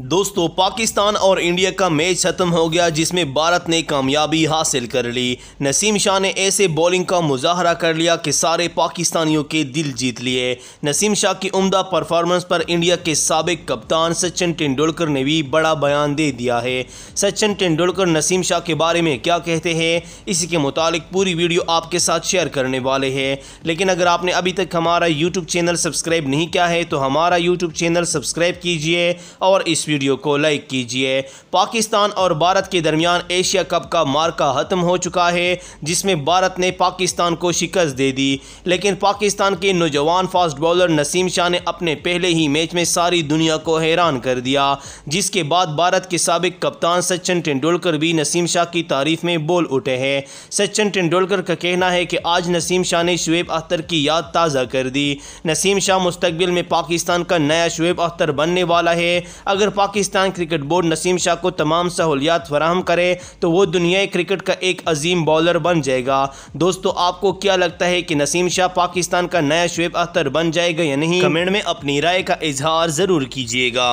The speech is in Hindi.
दोस्तों पाकिस्तान और इंडिया का मैच ख़त्म हो गया जिसमें भारत ने कामयाबी हासिल कर ली नसीम शाह ने ऐसे बॉलिंग का मुजाहरा कर लिया कि सारे पाकिस्तानियों के दिल जीत लिए नसीम शाह की उम्दा परफॉर्मेंस पर इंडिया के सबक कप्तान सचिन तेंदुलकर ने भी बड़ा बयान दे दिया है सचिन तेंदुलकर नसीम शाह के बारे में क्या कहते हैं इसी के मुतालिक पूरी वीडियो आपके साथ शेयर करने वाले हैं लेकिन अगर आपने अभी तक हमारा यूट्यूब चैनल सब्सक्राइब नहीं किया है तो हमारा यूट्यूब चैनल सब्सक्राइब कीजिए और इस वीडियो को लाइक कीजिए पाकिस्तान और भारत के दरमियान एशिया कप का मार्का ख़त्म हो चुका है जिसमें भारत ने पाकिस्तान को शिकस्त दे दी लेकिन पाकिस्तान के नौजवान फास्ट बॉलर नसीम शाह ने अपने पहले ही मैच में सारी दुनिया को हैरान कर दिया जिसके बाद भारत के सबक कप्तान सचिन तेंदुलकर भी नसीम शाह की तारीफ में बोल उठे हैं सचिन तेंदुलकर का कहना है कि आज नसीम शाह ने शुएब अख्तर की याद ताज़ा कर दी नसीम शाह मुस्तबिल में पाकिस्तान का नया शुएब अख्तर बनने वाला है अगर पाकिस्तान क्रिकेट बोर्ड नसीम शाह को तमाम सहूलियात फराहम करे तो वो दुनिया क्रिकेट का एक अजीम बॉलर बन जाएगा दोस्तों आपको क्या लगता है कि नसीम शाह पाकिस्तान का नया शुब अख्तर बन जाएगा या नहीं कमेंट में अपनी राय का इजहार ज़रूर कीजिएगा